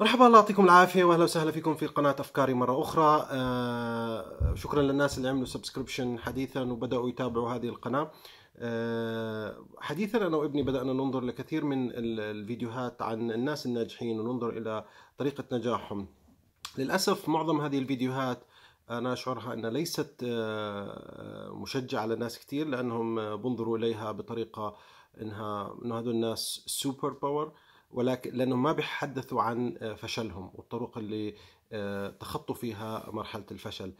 مرحبا الله يعطيكم العافيه واهلا وسهلا فيكم في قناه افكاري مره اخرى آه شكرا للناس اللي عملوا سبسكريبشن حديثا وبداوا يتابعوا هذه القناه آه، حديثا انا وابني بدانا ننظر لكثير من الفيديوهات عن الناس الناجحين وننظر الى طريقه نجاحهم للاسف معظم هذه الفيديوهات انا اشعرها انها ليست آه، مشجعه لناس كثير لانهم بنظروا اليها بطريقه انها انه هذول الناس سوبر باور ولكن لانهم ما بيحدثوا عن آه، فشلهم والطرق اللي آه، تخطوا فيها مرحله الفشل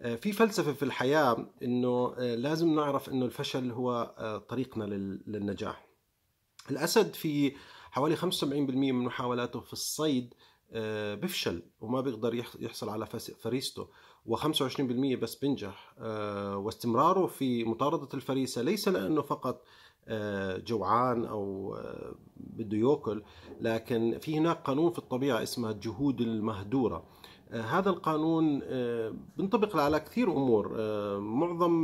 آه، في فلسفه في الحياه انه لازم نعرف انه الفشل هو طريقنا للنجاح الاسد في حوالي 75% من محاولاته في الصيد بفشل وما بيقدر يحصل على فريسته و25% بس بنجح واستمراره في مطاردة الفريسة ليس لأنه فقط آه، جوعان او آه، بده ياكل لكن في هناك قانون في الطبيعه اسمه الجهود المهدوره آه، هذا القانون بينطبق على كثير امور معظم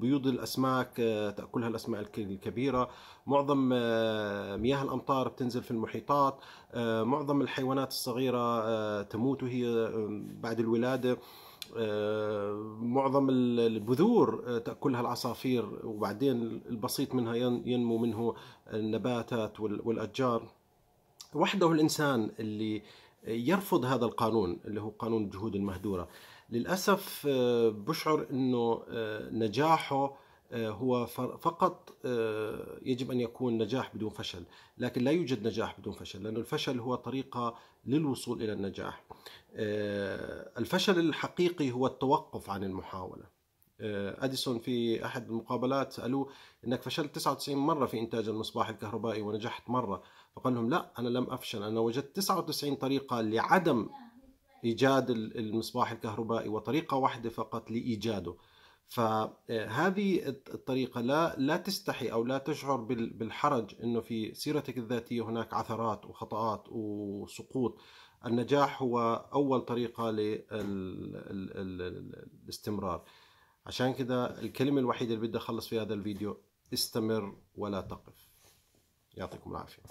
بيوض الاسماك تاكلها الاسماك الكبيره معظم مياه الامطار بتنزل في المحيطات معظم الحيوانات الصغيره تموت وهي بعد الولاده آه، معظم البذور آه، تاكلها العصافير وبعدين البسيط منها ينمو منه النباتات والاشجار وحده الانسان اللي يرفض هذا القانون اللي هو قانون الجهود المهدوره للاسف آه، بشعر انه نجاحه آه، هو فقط آه، يجب ان يكون نجاح بدون فشل، لكن لا يوجد نجاح بدون فشل، لأن الفشل هو طريقه للوصول الى النجاح. آه، الفشل الحقيقي هو التوقف عن المحاوله. اديسون في احد المقابلات سالوه انك فشلت 99 مره في انتاج المصباح الكهربائي ونجحت مره، فقال لهم لا انا لم افشل، انا وجدت 99 طريقه لعدم ايجاد المصباح الكهربائي وطريقه واحده فقط لايجاده. فهذه الطريقه لا لا تستحي او لا تشعر بالحرج انه في سيرتك الذاتيه هناك عثرات وخطأات وسقوط النجاح هو اول طريقه للاستمرار عشان كده الكلمه الوحيده اللي بدي اخلص في هذا الفيديو استمر ولا تقف يعطيكم العافيه